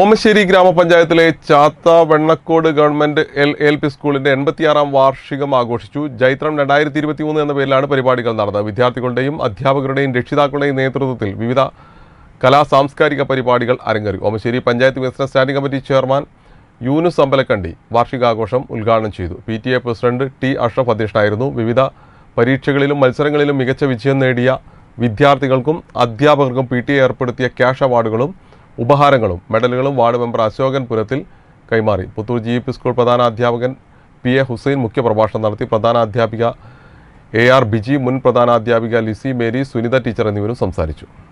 ഓമശ്ശേരി ഗ്രാമപഞ്ചായത്തിലെ Chatha Vennakkode government L L P സ്കൂളിന്റെ എൺപത്തിയാറാം വാർഷികം ആഘോഷിച്ചു ജൈത്രം രണ്ടായിരത്തി ഇരുപത്തി മൂന്ന് എന്ന പേരിലാണ് പരിപാടികൾ നടന്നത് വിദ്യാർത്ഥികളുടെയും അധ്യാപകരുടെയും രക്ഷിതാക്കളുടെയും നേതൃത്വത്തിൽ വിവിധ കലാ സാംസ്കാരിക പരിപാടികൾ അരങ്ങേറി ഓമശ്ശേരി പഞ്ചായത്ത് വികസന standing committee chairman Yunus Ambalakandi വാർഷികാഘോഷം ഉദ്ഘാടനം ചെയ്തു P T A president T Ashraf അധ്യക്ഷനായിരുന്നു വിവിധ പരീക്ഷകളിലും മത്സരങ്ങളിലും മികച്ച വിജയം നേടിയ വിദ്യാർത്ഥികൾക്കും അധ്യാപകർക്കും പി ടി എ ഏർപ്പെടുത്തിയ ക്യാഷ് അവാർഡുകളും ഉപഹാരങ്ങളും മെഡലുകളും വാർഡ് മെമ്പർ അശോകൻ പുരത്തിൽ കൈമാറി പുത്തൂർ ജി പി സ്കൂൾ പ്രധാനാധ്യാപകൻ പി എ ഹുസൈൻ മുഖ്യപ്രഭാഷണം നടത്തി പ്രധാനാധ്യാപിക എ ആർ ബിജി മുൻ പ്രധാനാധ്യാപിക ലിസി മേരി സുനിത ടീച്ചർ എന്നിവരും സംസാരിച്ചു